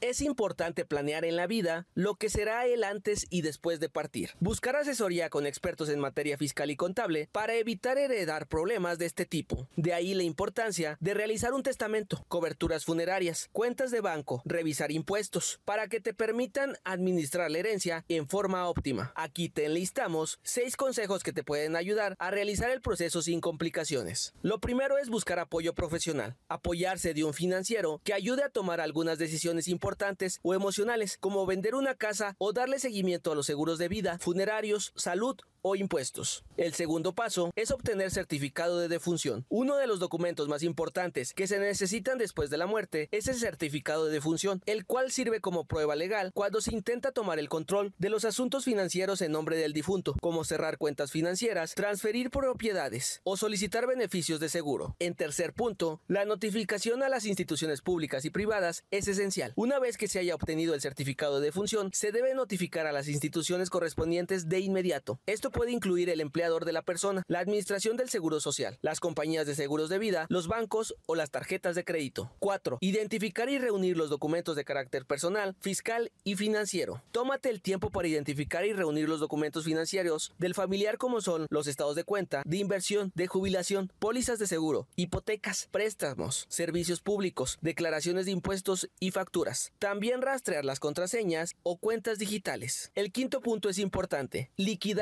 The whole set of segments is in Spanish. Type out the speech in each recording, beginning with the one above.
Es importante planear en la vida lo que será el antes y después de partir. Buscar asesoría con expertos en materia fiscal y contable para evitar heredar problemas de este tipo. De ahí la importancia de realizar un testamento, coberturas funerarias, cuentas de banco, revisar impuestos, para que te permitan administrar la herencia en forma óptima. Aquí te enlistamos seis consejos que te pueden ayudar a realizar el proceso sin complicaciones. Lo primero es buscar apoyo profesional, apoyarse de un financiero que ayude a tomar algunas decisiones importantes importantes o emocionales, como vender una casa o darle seguimiento a los seguros de vida, funerarios, salud o impuestos. El segundo paso es obtener certificado de defunción. Uno de los documentos más importantes que se necesitan después de la muerte es el certificado de defunción, el cual sirve como prueba legal cuando se intenta tomar el control de los asuntos financieros en nombre del difunto, como cerrar cuentas financieras, transferir propiedades o solicitar beneficios de seguro. En tercer punto, la notificación a las instituciones públicas y privadas es esencial. Una vez que se haya obtenido el certificado de defunción, se debe notificar a las instituciones correspondientes de inmediato. Esto puede incluir el empleador de la persona, la administración del seguro social, las compañías de seguros de vida, los bancos o las tarjetas de crédito. 4. Identificar y reunir los documentos de carácter personal, fiscal y financiero. Tómate el tiempo para identificar y reunir los documentos financieros del familiar como son los estados de cuenta, de inversión, de jubilación, pólizas de seguro, hipotecas, préstamos, servicios públicos, declaraciones de impuestos y facturas. También rastrear las contraseñas o cuentas digitales. El quinto punto es importante,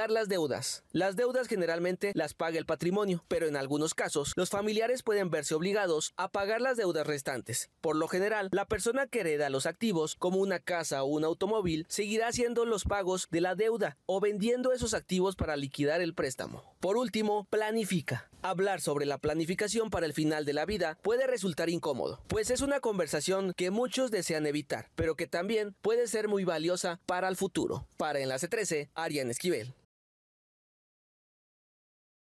las de las deudas generalmente las paga el patrimonio, pero en algunos casos los familiares pueden verse obligados a pagar las deudas restantes. Por lo general, la persona que hereda los activos, como una casa o un automóvil, seguirá haciendo los pagos de la deuda o vendiendo esos activos para liquidar el préstamo. Por último, planifica. Hablar sobre la planificación para el final de la vida puede resultar incómodo, pues es una conversación que muchos desean evitar, pero que también puede ser muy valiosa para el futuro. Para Enlace 13, Ariane Esquivel.